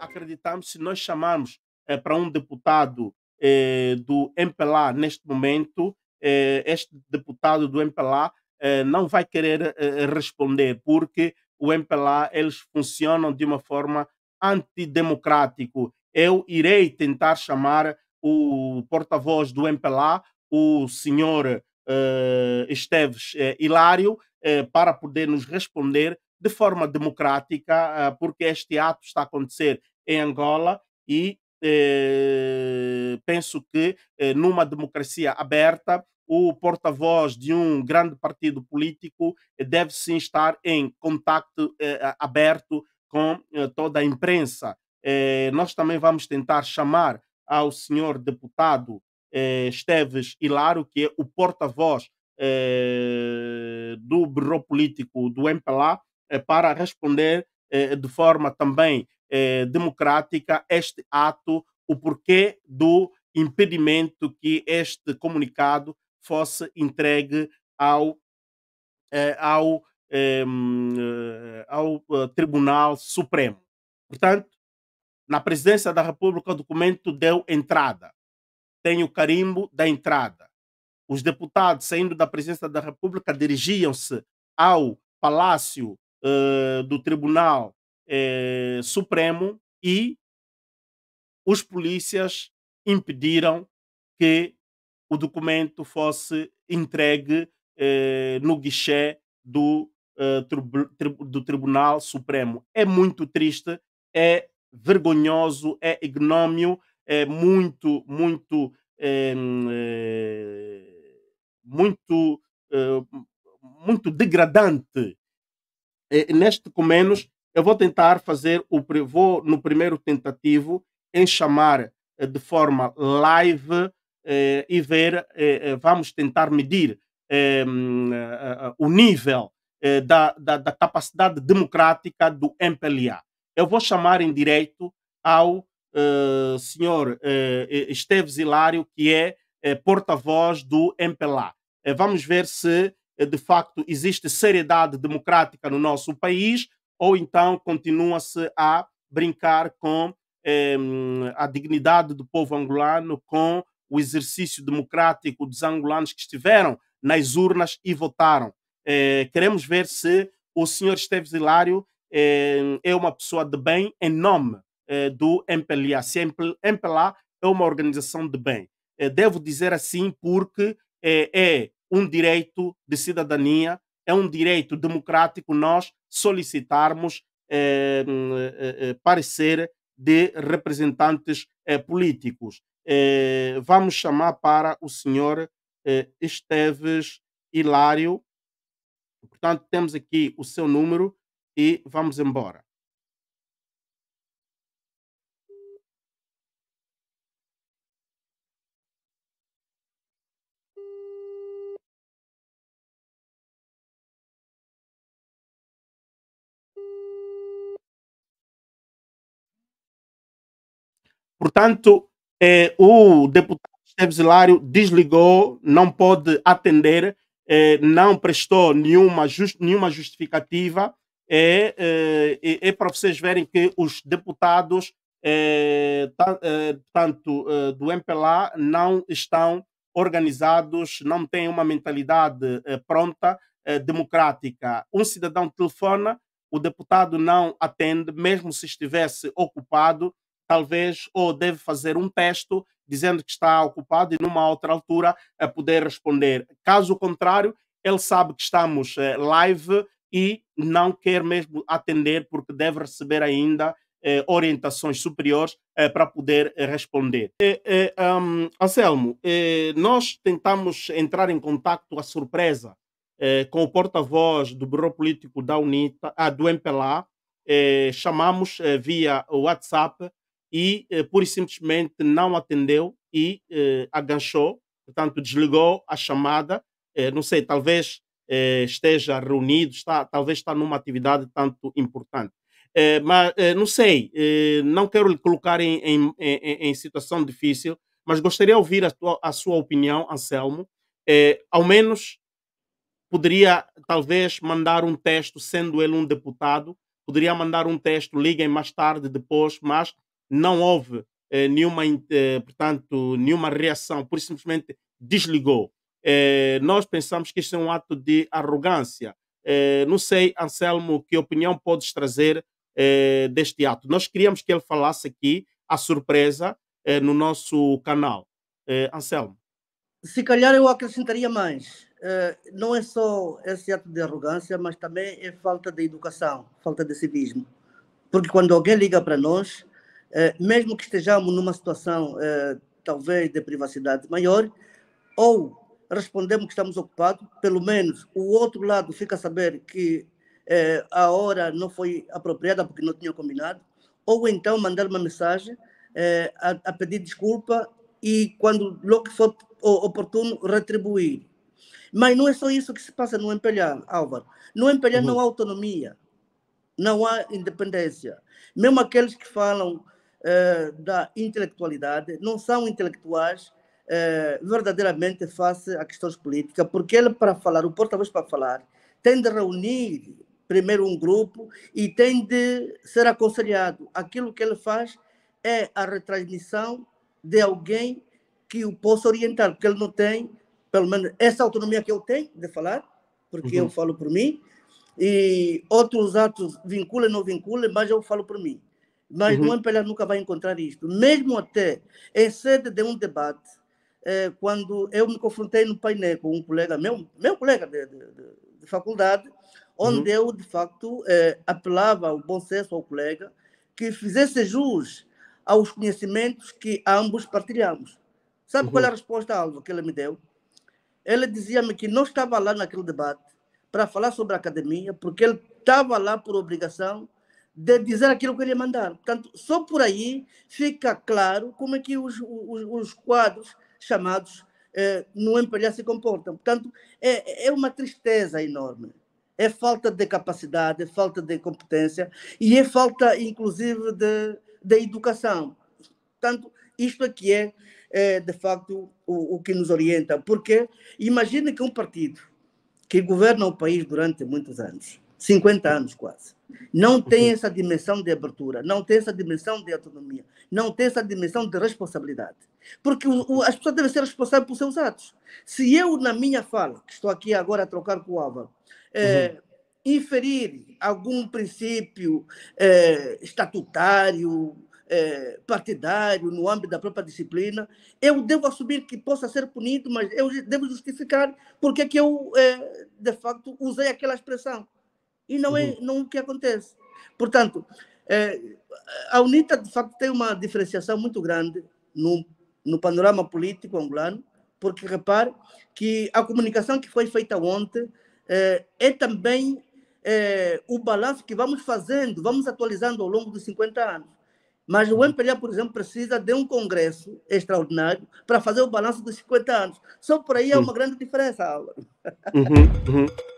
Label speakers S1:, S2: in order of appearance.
S1: acreditamos, se nós chamarmos é, para um deputado é, do MPLA neste momento, é, este deputado do MPLA não vai querer responder, porque o MPLA eles funcionam de uma forma antidemocrático. Eu irei tentar chamar o porta-voz do MPLA, o senhor Esteves Hilário, para poder nos responder de forma democrática, eh, porque este ato está a acontecer em Angola e eh, penso que eh, numa democracia aberta, o porta-voz de um grande partido político deve sim estar em contacto eh, aberto com eh, toda a imprensa. nós também vamos tentar chamar ao senhor deputado Esteves Hilário que é o porta-voz do Bureau Político do MPLA, eh, para responder eh, de forma também eh, democrática este ato, o porquê do impedimento que este comunicado fosse entregue ao, ao, ehm, ao Tribunal Supremo. Portanto, na presidência da República, o documento deu entrada. Tem o carimbo da entrada. Os deputados, saindo da presidência da República, dirigiam-se ao Palácio uh, do Tribunal uh, Supremo e os polícias impediram que o documento fosse entregue uh, no guichê do, tribu do Tribunal Supremo. É muito triste, é vergonhoso, é ignómio, é muito, muito, é, é, muito, é, muito degradante é, neste Comenos, eu vou tentar fazer o vou no primeiro tentativo em chamar eh, de forma live eh, e ver, eh, eh vamos tentar medir ehm, eh, eh, o nível da, da, da, capacidade democrática do MPLA. Eu vou chamar em direito ao senhor Esteves Hilário, que é porta-voz do MPLA. vamos ver se eh, de facto existe seriedade democrática no nosso país, ou então continua-se a brincar com eh, a dignidade do povo angolano, com o exercício democrático dos angolanos que estiveram nas urnas e votaram. Eh, queremos ver se o senhor Esteves Hilário eh, é uma pessoa de bem em nome eh, do MPLA. Se MPLA é uma organização de bem. Eh, devo dizer assim porque é um direito de cidadania, é um direito democrático nós solicitarmos é, é, parecer de representantes políticos. vamos chamar para o senhor Esteves Hilário. Portanto, temos aqui o seu número e vamos embora. Portanto, eh, o deputado Esteves Hilário desligou, não pode atender, eh, não prestou nenhuma, just, nenhuma justificativa. É, é, é para vocês verem que os deputados, é, eh, eh, tanto do MPLA, não estão organizados, não têm uma mentalidade pronta, democrática. Um cidadão telefona, o deputado não atende, mesmo se estivesse ocupado, talvez, ou deve fazer um texto dizendo que está ocupado e numa outra altura a poder responder. Caso contrário, ele sabe que estamos eh, live e não quer mesmo atender porque deve receber ainda eh, orientações superiores eh, para poder eh, responder. Eh, eh, um, Anselmo, nós tentamos entrar em contato à surpresa com o porta-voz do Bureau Político da UNITA, ah, do MPLA, chamamos via WhatsApp e eh, pura e simplesmente não atendeu e eh, agachou, portanto, desligou a chamada. Eh, não sei, talvez esteja reunido, está, talvez está numa atividade tanto importante. mas não sei, não quero lhe colocar em, em, em, em, situação difícil, mas gostaria de ouvir a, tua, a sua opinião, Anselmo. ao menos poderia, talvez, mandar um texto, sendo ele um deputado, poderia mandar um texto, liguem mais tarde, depois, mas não houve eh, nenhuma, eh, portanto, nenhuma reação, por simplesmente desligou. Eh, nós pensamos que isto é um ato de arrogância. Eh, não sei, Anselmo, que opinião podes trazer eh, deste ato. Nós queríamos que ele falasse aqui a surpresa eh, no nosso canal. Anselmo.
S2: Se calhar eu acrescentaria mais. não é só esse ato de arrogância, mas também é falta de educação, falta de civismo. Porque quando alguém liga para nós, eh, mesmo que estejamos numa situação eh, talvez de privacidade maior, ou respondemos que estamos ocupados, pelo menos o outro lado fica a saber que eh, a hora não foi apropriada porque não tinha combinado, ou então mandar uma mensagem a, pedir desculpa e, quando logo for oportuno, retribuir. Mas não é só isso que se passa no Empelhar, Álvaro. No Empelhar uhum. não há uhum. autonomia, não há independência. Mesmo aqueles que falam eh, da intelectualidade, não são intelectuais uh, verdadeiramente face a questões políticas, porque ele, para falar, o porta-voz para falar, tem de reunir primeiro um grupo e tem de ser aconselhado. Aquilo que ele faz é a retransmissão de alguém que o possa orientar, porque ele não tem, pelo menos, essa autonomia que eu tenho de falar, porque uhum. eu falo por mim, e outros atos ou não vinculam, mas eu falo por mim. Mas uhum. Luan Pelha nunca vai encontrar isto. Mesmo até em sede de um debate, eh, quando eu me confrontei no painel com um colega, meu, meu colega de, de, de faculdade, uhum. onde uhum. eu, de facto, eh, apelava ao bom senso ao colega que fizesse jus aos conhecimentos que ambos partilhamos. Sabe uhum. qual é a uhum. resposta, Alvo, que ele me deu? Ele dizia-me que não estava lá naquele debate para falar sobre a academia, porque ele estava lá por obrigação de dizer aquilo que ele mandar. Portanto, só por aí fica claro como é que os, os, os quadros chamados eh, no MPLA se comportam. Portanto, é, é uma tristeza enorme. É falta de capacidade, é falta de competência e é falta, inclusive, de, de educação. Portanto, isto aqui é, é de facto, o, o que nos orienta. Porque imagine que um partido que governa o país durante muitos anos 50 anos quase. Não uhum. tem essa dimensão de abertura, não tem essa dimensão de autonomia, não tem essa dimensão de responsabilidade. Porque as pessoas devem ser responsáveis por seus atos. Se eu, na minha fala, que estou aqui agora a trocar com o Álvaro, é, uhum. inferir algum princípio é, estatutário, é, partidário, no âmbito da própria disciplina, eu devo assumir que possa ser punido, mas eu devo justificar porque é que eu, de facto, usei aquela expressão e não é uhum. não o que acontece. Portanto, é, a UNITA, de facto, tem uma diferenciação muito grande no, no panorama político angolano, porque repare que a comunicação que foi feita ontem é, é também é, o balanço que vamos fazendo, vamos atualizando ao longo dos 50 anos. Mas o MPLA, uhum. por exemplo, precisa de um congresso extraordinário para fazer o balanço dos 50 anos. Só por aí é uhum. uma grande diferença, Álvaro.
S1: Uhum, uhum.